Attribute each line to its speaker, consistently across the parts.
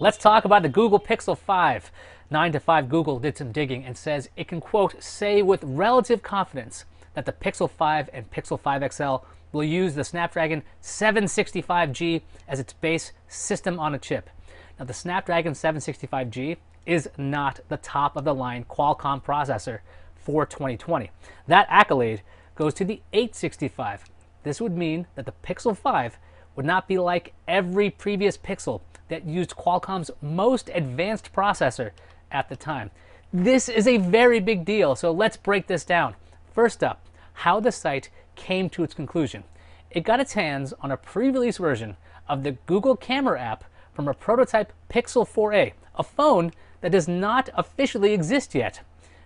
Speaker 1: Let's talk about the Google Pixel 5. 9 to 5 Google did some digging and says it can, quote, say with relative confidence that the Pixel 5 and Pixel 5 XL will use the Snapdragon 765G as its base system on a chip. Now, the Snapdragon 765G is not the top of the line Qualcomm processor for 2020. That accolade goes to the 865. This would mean that the Pixel 5 would not be like every previous Pixel that used Qualcomm's most advanced processor at the time. This is a very big deal, so let's break this down. First up, how the site came to its conclusion. It got its hands on a pre-release version of the Google Camera app from a prototype Pixel 4a, a phone that does not officially exist yet.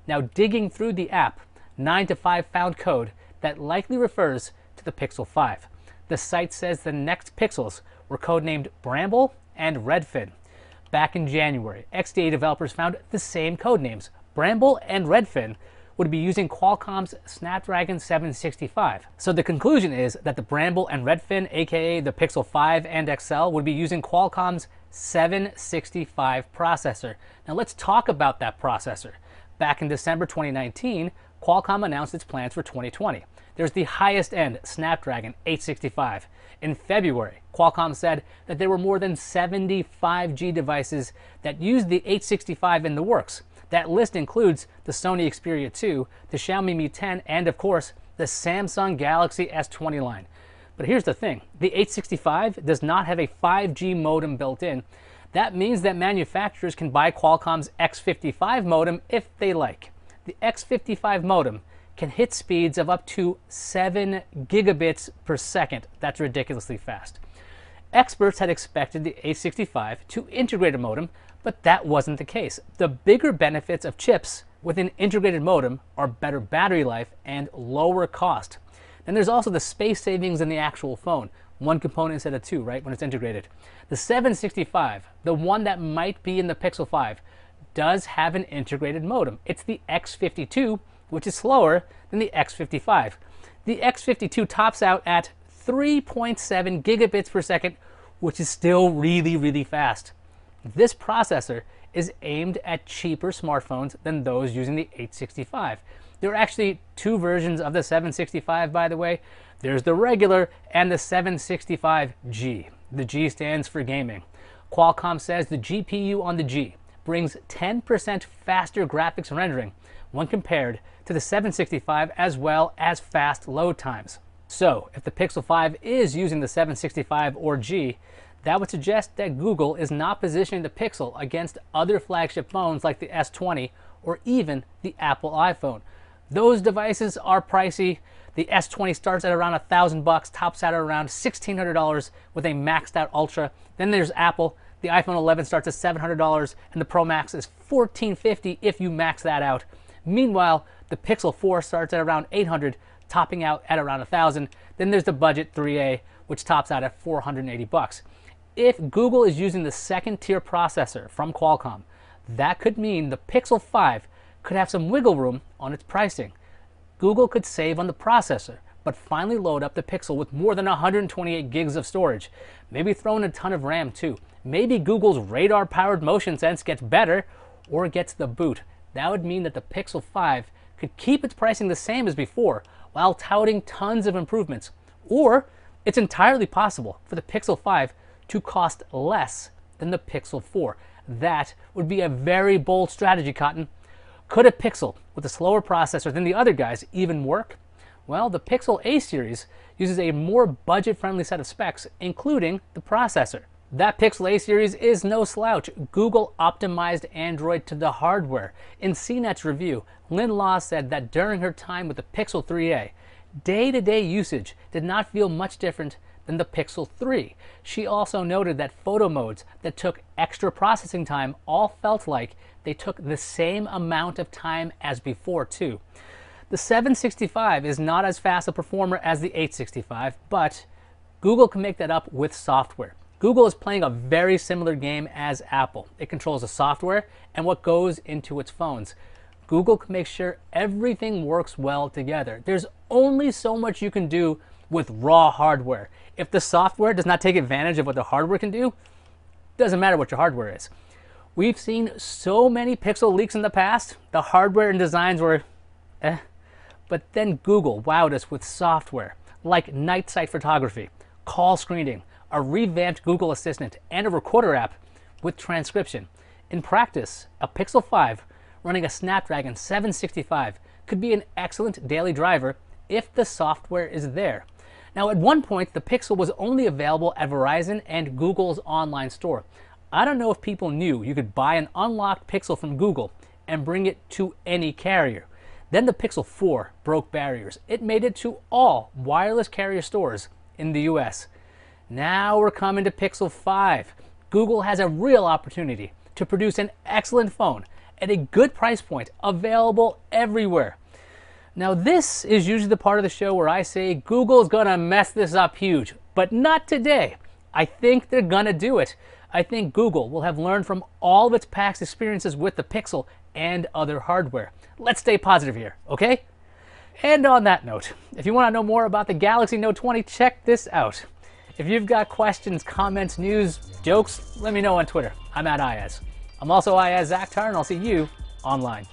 Speaker 1: Now digging through the app, 9 to 5 found code that likely refers to the Pixel 5. The site says the next Pixels were codenamed Bramble and Redfin. Back in January, XDA developers found the same codenames, Bramble and Redfin, would be using Qualcomm's Snapdragon 765. So the conclusion is that the Bramble and Redfin, aka the Pixel 5 and XL, would be using Qualcomm's 765 processor. Now let's talk about that processor. Back in December 2019, Qualcomm announced its plans for 2020. There's the highest end Snapdragon 865. In February, Qualcomm said that there were more than 70 5G devices that used the 865 in the works. That list includes the Sony Xperia 2, the Xiaomi Mi 10, and of course, the Samsung Galaxy S20 line. But here's the thing the 865 does not have a 5G modem built in. That means that manufacturers can buy Qualcomm's X55 modem if they like the X55 modem can hit speeds of up to 7 gigabits per second. That's ridiculously fast. Experts had expected the A65 to integrate a modem, but that wasn't the case. The bigger benefits of chips with an integrated modem are better battery life and lower cost. Then there's also the space savings in the actual phone. One component instead of two, right, when it's integrated. The 765, the one that might be in the Pixel 5, does have an integrated modem. It's the X52, which is slower than the X55. The X52 tops out at 3.7 gigabits per second, which is still really, really fast. This processor is aimed at cheaper smartphones than those using the 865. There are actually two versions of the 765, by the way. There's the regular and the 765G. The G stands for gaming. Qualcomm says the GPU on the G brings 10% faster graphics rendering when compared to the 765 as well as fast load times. So if the Pixel 5 is using the 765 or G, that would suggest that Google is not positioning the Pixel against other flagship phones like the S20 or even the Apple iPhone. Those devices are pricey. The S20 starts at around a thousand bucks, tops out at around $1,600 with a maxed out Ultra. Then there's Apple the iPhone 11 starts at $700 and the Pro Max is $1,450 if you max that out. Meanwhile, the Pixel 4 starts at around 800, dollars topping out at around 1,000. dollars Then there's the budget 3A, which tops out at 480 dollars If Google is using the second tier processor from Qualcomm, that could mean the Pixel 5 could have some wiggle room on its pricing. Google could save on the processor, but finally load up the Pixel with more than 128 gigs of storage. Maybe throw in a ton of RAM too. Maybe Google's radar powered motion sense gets better or gets the boot. That would mean that the Pixel 5 could keep its pricing the same as before while touting tons of improvements. Or it's entirely possible for the Pixel 5 to cost less than the Pixel 4. That would be a very bold strategy, Cotton. Could a Pixel with a slower processor than the other guys even work? Well, the Pixel A series uses a more budget-friendly set of specs, including the processor. That Pixel A series is no slouch. Google optimized Android to the hardware. In CNET's review, Lynn Law said that during her time with the Pixel 3a, day-to-day usage did not feel much different than the Pixel 3. She also noted that photo modes that took extra processing time all felt like they took the same amount of time as before too. The 765 is not as fast a performer as the 865, but Google can make that up with software. Google is playing a very similar game as Apple. It controls the software and what goes into its phones. Google can make sure everything works well together. There's only so much you can do with raw hardware. If the software does not take advantage of what the hardware can do, doesn't matter what your hardware is. We've seen so many Pixel leaks in the past, the hardware and designs were eh, but then Google wowed us with software like night sight photography, call screening, a revamped Google Assistant, and a recorder app with transcription. In practice, a Pixel 5 running a Snapdragon 765 could be an excellent daily driver if the software is there. Now, at one point, the Pixel was only available at Verizon and Google's online store. I don't know if people knew you could buy an unlocked Pixel from Google and bring it to any carrier. Then the Pixel 4 broke barriers. It made it to all wireless carrier stores in the US. Now we're coming to Pixel 5. Google has a real opportunity to produce an excellent phone at a good price point available everywhere. Now, this is usually the part of the show where I say Google's gonna mess this up huge, but not today. I think they're gonna do it. I think Google will have learned from all of its past experiences with the Pixel and other hardware. Let's stay positive here, okay? And on that note, if you want to know more about the Galaxy Note 20, check this out. If you've got questions, comments, news, jokes, let me know on Twitter. I'm at Iaz. I'm also Iaz Akhtar, and I'll see you online.